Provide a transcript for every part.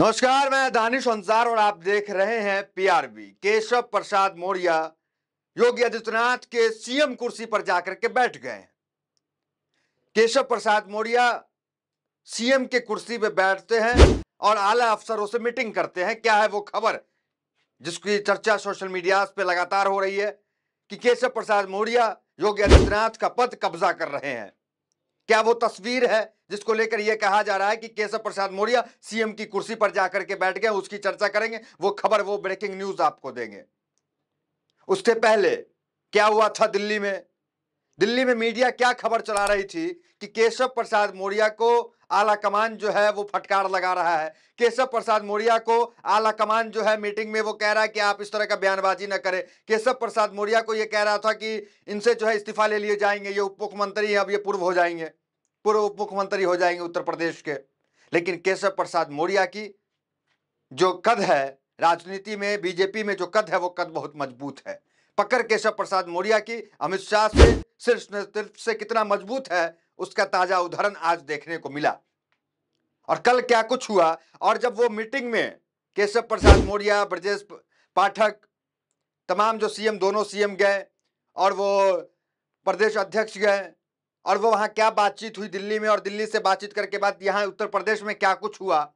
नमस्कार मैं दानिश अंसार और आप देख रहे हैं पीआरबी केशव प्रसाद मौर्य योगी आदित्यनाथ के सीएम कुर्सी पर जाकर के बैठ गए हैं केशव प्रसाद मौर्य सीएम के कुर्सी पर बैठते हैं और आला अफसरों से मीटिंग करते हैं क्या है वो खबर जिसकी चर्चा सोशल मीडिया पे लगातार हो रही है कि केशव प्रसाद मौर्य योगी आदित्यनाथ का पद कब्जा कर रहे हैं क्या वो तस्वीर है जिसको लेकर यह कहा जा रहा है कि केशव प्रसाद मौर्य सीएम की कुर्सी पर जाकर के बैठ गए उसकी चर्चा करेंगे वो खबर वो ब्रेकिंग न्यूज आपको देंगे उसके पहले क्या हुआ था दिल्ली में दिल्ली में मीडिया क्या खबर चला रही थी कि केशव प्रसाद मौर्य को आला कमान जो है वो फटकार लगा रहा है केशव प्रसाद मौर्या को आला कमान जो है मीटिंग में वो कह रहा है कि आप इस तरह का बयानबाजी ना करें केशव प्रसाद मौर्या को ये कह रहा था कि इनसे जो है इस्तीफा ले लिए जाएंगे ये उप मुख्यमंत्री अब ये पूर्व हो जाएंगे पूर्व उप मुख्यमंत्री हो जाएंगे उत्तर प्रदेश के लेकिन केशव प्रसाद मौर्या की जो कद है राजनीति में बीजेपी में जो कद है वो कद बहुत मजबूत है पकड़ केशव प्रसाद मौर्या की अमित शाह से सिर्फ सिर्फ से कितना मजबूत है उसका ताजा उदाहरण आज देखने को मिला और कल क्या कुछ हुआ और जब वो मीटिंग में केशव प्रसाद मौर्य ब्रजेश पाठक तमाम जो सीएम दोनों सीएम गए और वो प्रदेश अध्यक्ष गए और वो वहाँ क्या बातचीत हुई दिल्ली में और दिल्ली से बातचीत करके बाद यहाँ उत्तर प्रदेश में क्या कुछ हुआ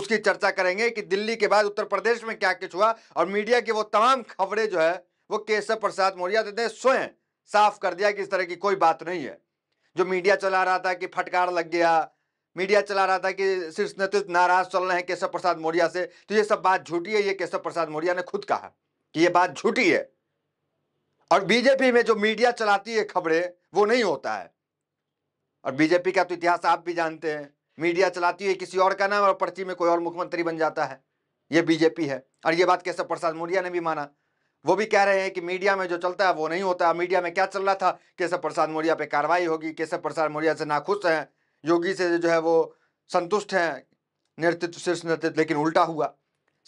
उसकी चर्चा करेंगे कि दिल्ली के बाद उत्तर प्रदेश में क्या कुछ हुआ और मीडिया की वो तमाम खबरें जो है वो केशव प्रसाद मौर्य स्वयं साफ कर दिया कि इस तरह की कोई बात नहीं है जो मीडिया चला रहा था कि फटकार लग गया मीडिया चला रहा था कि शीर्ष नेतृत्व नाराज चल रहे हैं केशव प्रसाद मौर्य से तो ये सब बात झूठी है ये केशव प्रसाद मौर्य ने खुद कहा कि ये बात झूठी है और बीजेपी में जो मीडिया चलाती है खबरें वो नहीं होता है और बीजेपी का तो इतिहास आप भी जानते हैं मीडिया चलाती है किसी और का नाम और पर्ची में कोई और मुख्यमंत्री बन जाता है ये बीजेपी है और ये बात केशव प्रसाद मौर्य ने भी माना वो भी कह रहे हैं कि मीडिया में जो चलता है वो नहीं होता मीडिया में क्या चल रहा था केशव प्रसाद मौर्य पे कार्रवाई होगी केशव प्रसाद मौर्य से नाखुश हैं योगी से जो है वो संतुष्ट हैं नेतृत्व शीर्ष नेतृत्व लेकिन उल्टा हुआ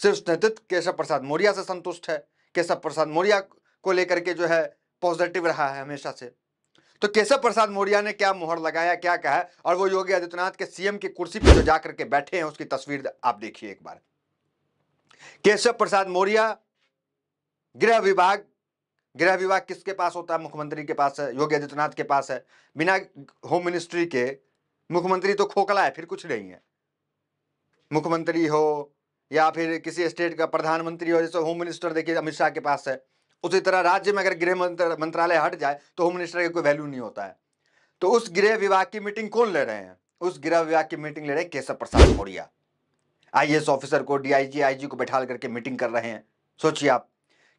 शीर्ष नेतृत्व केशव प्रसाद मौर्य से संतुष्ट है केशव प्रसाद मौर्य को लेकर के जो है पॉजिटिव रहा है हमेशा से तो केशव प्रसाद मौर्य ने क्या मोहर लगाया क्या कहा और वो योगी आदित्यनाथ के सीएम की कुर्सी पर जो जाकर के बैठे हैं उसकी तस्वीर आप देखिए एक बार केशव प्रसाद मौर्य गृह विभाग गृह विभाग किसके पास होता है मुख्यमंत्री के पास है योगी आदित्यनाथ के पास है बिना होम मिनिस्ट्री के मुख्यमंत्री तो खोखला है फिर कुछ नहीं है मुख्यमंत्री हो या फिर किसी स्टेट का प्रधानमंत्री हो जैसे होम मिनिस्टर देखिए अमित शाह के पास है उसी तरह राज्य में अगर गृह मंत्रालय हट जाए तो होम मिनिस्टर का कोई वैल्यू नहीं होता है तो उस गृह विभाग की मीटिंग कौन ले रहे हैं उस गृह विभाग की मीटिंग ले रहे हैं केशव प्रसाद मौर्य आईएएस ऑफिसर को डीआईजी आईजी को बैठाल करके मीटिंग कर रहे हैं सोचिए आप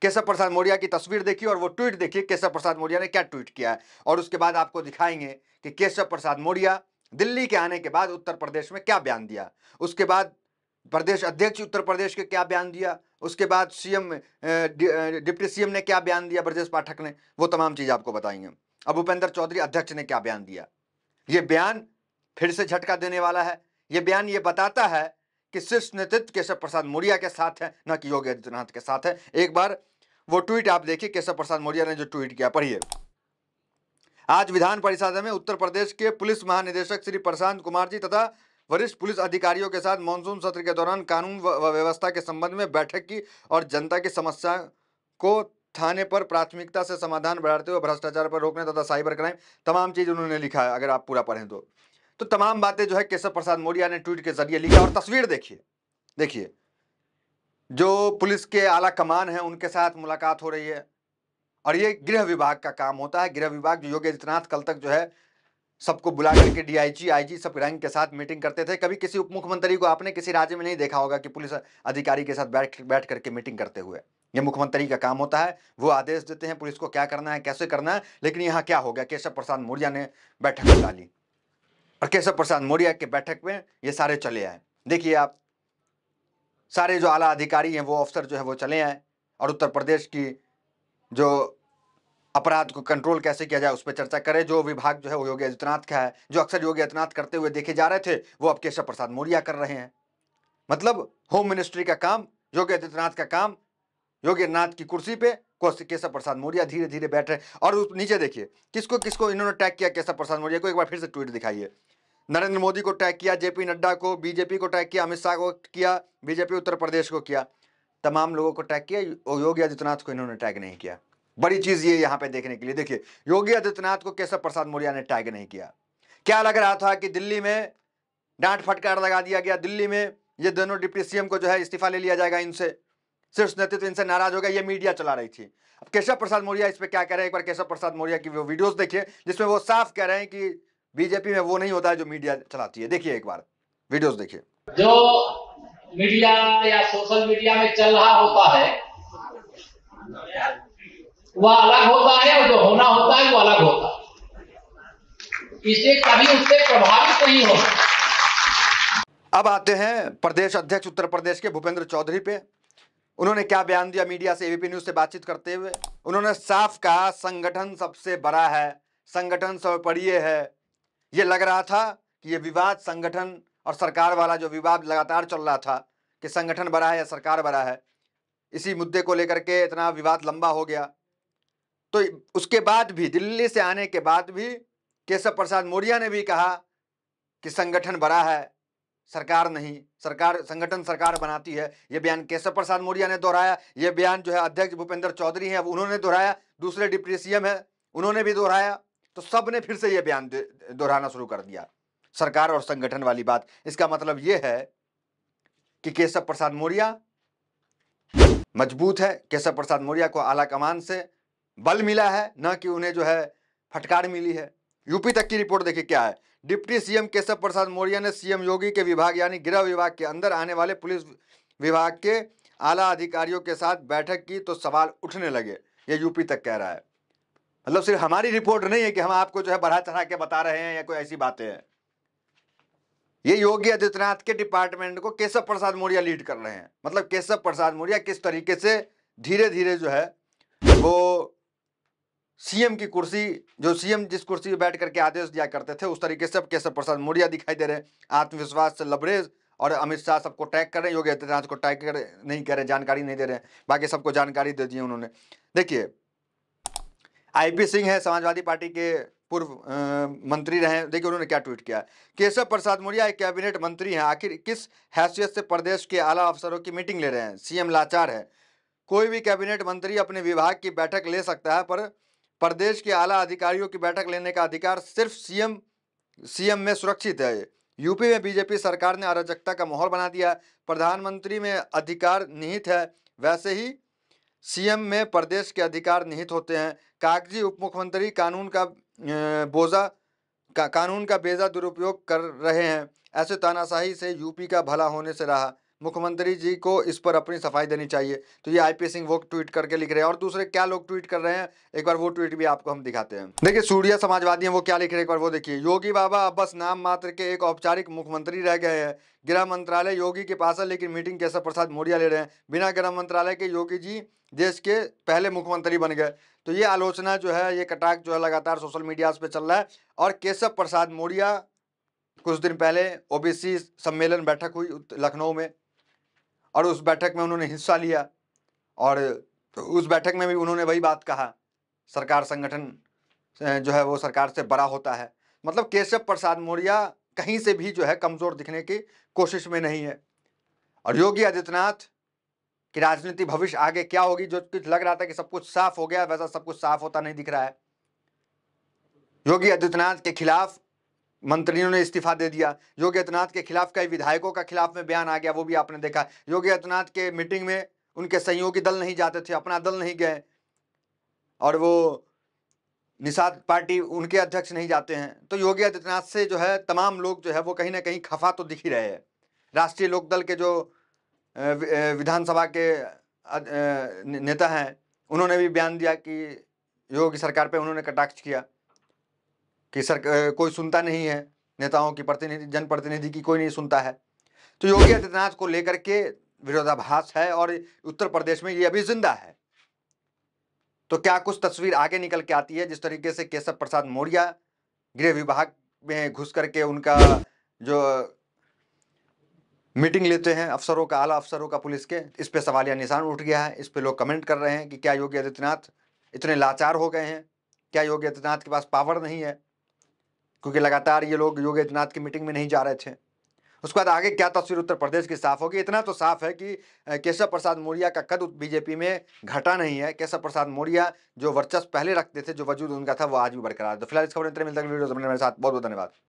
केशव प्रसाद मौर्या की तस्वीर देखिए और वो ट्वीट देखिए केशव प्रसाद मौर्या ने क्या ट्वीट किया है और उसके बाद आपको दिखाएंगे कि केशव प्रसाद मौर्या दिल्ली के आने के बाद उत्तर प्रदेश में क्या बयान दिया उसके बाद प्रदेश अध्यक्ष उत्तर प्रदेश के क्या बयान दिया उसके बाद सीएम डिप्टी सीएम ने क्या बयान दिया ब्रजेश पाठक ने वो तमाम चीज़ आपको बताएंगे अब उपेंद्र चौधरी अध्यक्ष ने क्या बयान दिया ये बयान फिर से झटका देने वाला है ये बयान ये बताता है कि शीर्ष नेतृत्व केशव प्रसाद मौर्या के साथ है न कि योगी आदित्यनाथ के साथ है एक बार वो ट्वीट आप देखिए केशव प्रसाद मौर्य ने जो ट्वीट किया पढ़िए आज विधान परिषद में उत्तर प्रदेश के पुलिस महानिदेशक श्री प्रशांत कुमार जी तथा वरिष्ठ पुलिस अधिकारियों के साथ मानसून सत्र के दौरान कानून व्यवस्था के संबंध में बैठक की और जनता की समस्या को थाने पर प्राथमिकता से समाधान बढ़ाते हुए भ्रष्टाचार पर रोकने तथा साइबर क्राइम तमाम चीज़ उन्होंने लिखा है अगर आप पूरा पढ़ें तो तो तमाम बातें जो है केशव प्रसाद मौर्य ने ट्वीट के जरिए लिखा और तस्वीर देखिए देखिए जो पुलिस के आला कमान है उनके साथ मुलाकात हो रही है और ये गृह विभाग का काम होता है गृह विभाग जो योगी आदित्यनाथ कल तक जो है सबको बुला करके डीआईजी आईजी सब रैंक के साथ मीटिंग करते थे कभी किसी उप मुख्यमंत्री को आपने किसी राज्य में नहीं देखा होगा कि पुलिस अधिकारी के साथ बैठ बैठ करके मीटिंग करते हुए ये मुख्यमंत्री का काम होता है वो आदेश देते हैं पुलिस को क्या करना है कैसे करना है लेकिन यहाँ क्या हो गया केशव प्रसाद मौर्य ने बैठक में डाली और केशव प्रसाद मौर्य के बैठक में ये सारे चले आए देखिए आप सारे जो आला अधिकारी हैं वो अफसर जो है वो चले आए और उत्तर प्रदेश की जो अपराध को कंट्रोल कैसे किया जाए उस पर चर्चा करें जो विभाग जो है वो योगी आदित्यनाथ का है जो अक्सर योगी आदित्यनाथ करते हुए देखे जा रहे थे वो अब केशव प्रसाद मौर्य कर रहे हैं मतलब होम मिनिस्ट्री का काम योगी आदित्यनाथ का काम योगी आदित्यनाथ की कुर्सी पे केशव प्रसाद मौर्य धीरे धीरे बैठ रहे और नीचे देखिए किसको किसको इन्होंने टैग किया केशव प्रसाद मौर्य को एक बार फिर से ट्वीट दिखाइए नरेंद्र मोदी को टैग किया जेपी नड्डा को बीजेपी को टैग किया अमित शाह को किया बीजेपी उत्तर प्रदेश को किया तमाम लोगों को टैग किया और योगी आदित्यनाथ को इन्होंने टैग नहीं किया बड़ी चीज़ ये यहाँ पे देखने के लिए देखिए योगी आदित्यनाथ को केशव प्रसाद मौर्य ने टैग नहीं किया क्या लग रहा था कि दिल्ली में डांट फटकार लगा दिया गया दिल्ली में ये दोनों डिप्टी सीएम को जो है इस्तीफा ले लिया जाएगा इनसे शीर्ष नेतृत्व इनसे नाराज हो गया ये मीडिया चला रही थी अब केशव प्रसाद मौर्य इस पर क्या कह रहे हैं एक बार केशव प्रसाद मौर्य की वो वीडियोज देखिए जिसमें वो साफ कह रहे हैं कि बीजेपी में वो नहीं होता है जो मीडिया चलाती है देखिए एक बार वीडियोस देखिए जो मीडिया या सोशल मीडिया में चल रहा होता है वह अलग होता है और जो होना होता है वो अलग होता है इसे कभी उससे प्रभावित नहीं होता अब आते हैं प्रदेश अध्यक्ष उत्तर प्रदेश के भूपेंद्र चौधरी पे उन्होंने क्या बयान दिया मीडिया से एबीपी न्यूज से बातचीत करते हुए उन्होंने साफ कहा संगठन सबसे बड़ा है संगठन सर्वपरीय है ये लग रहा था कि ये विवाद संगठन और सरकार वाला जो विवाद लगातार चल रहा था कि संगठन बड़ा है या सरकार बड़ा है इसी मुद्दे को लेकर के इतना विवाद लंबा हो गया तो उसके बाद भी दिल्ली से आने के बाद भी केशव प्रसाद मौर्य ने भी कहा कि संगठन बड़ा है सरकार नहीं सरकार संगठन सरकार बनाती है ये बयान केशव प्रसाद मौर्य ने दोहराया ये बयान जो है अध्यक्ष भूपेंद्र चौधरी हैं उन्होंने दोहराया दूसरे डिप्टी सी है उन्होंने भी दोहराया तो सब ने फिर से यह बयान दोहराना शुरू कर दिया सरकार और संगठन वाली बात इसका मतलब यह है कि केशव प्रसाद मौर्य मजबूत है केशव प्रसाद मौर्य को आला कमान से बल मिला है न कि उन्हें जो है फटकार मिली है यूपी तक की रिपोर्ट देखिए क्या है डिप्टी सीएम केशव प्रसाद मौर्य ने सीएम योगी के विभाग यानी गृह विभाग के अंदर आने वाले पुलिस विभाग के आला अधिकारियों के साथ बैठक की तो सवाल उठने लगे ये यूपी तक कह रहा है मतलब सिर्फ हमारी रिपोर्ट नहीं है कि हम आपको जो है बढ़ा चढ़ा के बता रहे हैं या कोई ऐसी बातें हैं ये योगी आदित्यनाथ के डिपार्टमेंट को केशव प्रसाद मौर्य लीड कर रहे हैं मतलब केशव प्रसाद मौर्य किस तरीके से धीरे धीरे जो है वो सीएम की कुर्सी जो सीएम जिस कुर्सी पर बैठ करके आदेश दिया करते थे उस तरीके से अब केशव प्रसाद मौर्य दिखाई दे रहे हैं आत्मविश्वास से लबरेज और अमित शाह सबको टैग कर रहे हैं योगी आदित्यनाथ को टैग कर नहीं कर रहे जानकारी नहीं दे रहे हैं बाकी सबको जानकारी दे दी है उन्होंने देखिए आईपी सिंह है समाजवादी पार्टी के पूर्व मंत्री रहे देखिए उन्होंने क्या ट्वीट किया केशव प्रसाद मौर्य एक कैबिनेट मंत्री हैं आखिर किस हैसियत से प्रदेश के आला अफसरों की मीटिंग ले रहे हैं सीएम लाचार है कोई भी कैबिनेट मंत्री अपने विभाग की बैठक ले सकता है पर प्रदेश के आला अधिकारियों की बैठक लेने का अधिकार सिर्फ सीएम सीएम में सुरक्षित है यूपी में बीजेपी सरकार ने अराजकता का माहौल बना दिया प्रधानमंत्री में अधिकार निहित है वैसे ही सीएम में प्रदेश के अधिकार निहित होते हैं कागजी उप मुख्यमंत्री कानून का बोझा का, कानून का बेजा दुरुपयोग कर रहे हैं ऐसे तानाशाही से यूपी का भला होने से रहा मुख्यमंत्री जी को इस पर अपनी सफाई देनी चाहिए तो ये आई सिंह वो ट्वीट करके लिख रहे हैं और दूसरे क्या लोग ट्वीट कर रहे हैं एक बार वो ट्वीट भी आपको हम दिखाते हैं देखिए सूर्या समाजवादी हैं वो क्या लिख रहे हैं एक बार वो देखिए योगी बाबा अब बस नाम मात्र के एक औपचारिक मुख्यमंत्री रह गए हैं गृह मंत्रालय योगी के पास है लेकिन मीटिंग केशव प्रसाद मौर्य ले रहे हैं बिना गृह मंत्रालय के योगी जी देश के पहले मुख्यमंत्री बन गए तो ये आलोचना जो है ये कटाक जो है लगातार सोशल मीडिया पर चल रहा है और केशव प्रसाद मौर्य कुछ दिन पहले ओबीसी सम्मेलन बैठक हुई लखनऊ में और उस बैठक में उन्होंने हिस्सा लिया और तो उस बैठक में भी उन्होंने वही बात कहा सरकार संगठन जो है वो सरकार से बड़ा होता है मतलब केशव प्रसाद मौर्य कहीं से भी जो है कमज़ोर दिखने की कोशिश में नहीं है और योगी आदित्यनाथ की राजनीति भविष्य आगे क्या होगी जो कुछ लग रहा था कि सब कुछ साफ हो गया वैसा सब कुछ साफ होता नहीं दिख रहा है योगी आदित्यनाथ के खिलाफ मंत्रियों ने इस्तीफा दे दिया योगी आदित्यनाथ के खिलाफ कई विधायकों का खिलाफ में बयान आ गया वो भी आपने देखा योगी आदित्यनाथ के मीटिंग में उनके सहयोगी दल नहीं जाते थे अपना दल नहीं गए और वो निषाद पार्टी उनके अध्यक्ष नहीं जाते हैं तो योगी आदित्यनाथ से जो है तमाम लोग जो है वो कहीं ना कहीं खफा तो दिख ही रहे हैं राष्ट्रीय लोकदल के जो विधानसभा के नेता हैं उन्होंने भी बयान दिया कि योगी सरकार पे उन्होंने कटाक्ष किया कि सर कोई सुनता नहीं है नेताओं की प्रतिनिधि जनप्रतिनिधि की कोई नहीं सुनता है तो योगी आदित्यनाथ को लेकर के विरोधाभास है और उत्तर प्रदेश में ये अभी जिंदा है तो क्या कुछ तस्वीर आगे निकल के आती है जिस तरीके से केशव प्रसाद मौर्य गृह विभाग में घुस करके उनका जो मीटिंग लेते हैं अफसरों का आला अफसरों का पुलिस के इस पे या निशान उठ गया है इस पे लोग कमेंट कर रहे हैं कि क्या योगी आदित्यनाथ इतने लाचार हो गए हैं क्या योगी आदित्यनाथ के पास पावर नहीं है क्योंकि लगातार ये लोग योगी आदित्यनाथ की मीटिंग में नहीं जा रहे थे उसके बाद आगे क्या तस्वीर उत्तर प्रदेश की साफ होगी इतना तो साफ है कि केशव प्रसाद मौर्य का कद बीजेपी में घटा नहीं है केशव प्रसाद मौर्य जो वर्चस्व पहले रखते थे जो वजूद उनका था वो आज भी बरकरार तो फिलहाल इस खबर में मिलता है वीडियो मेरे साथ बहुत बहुत धन्यवाद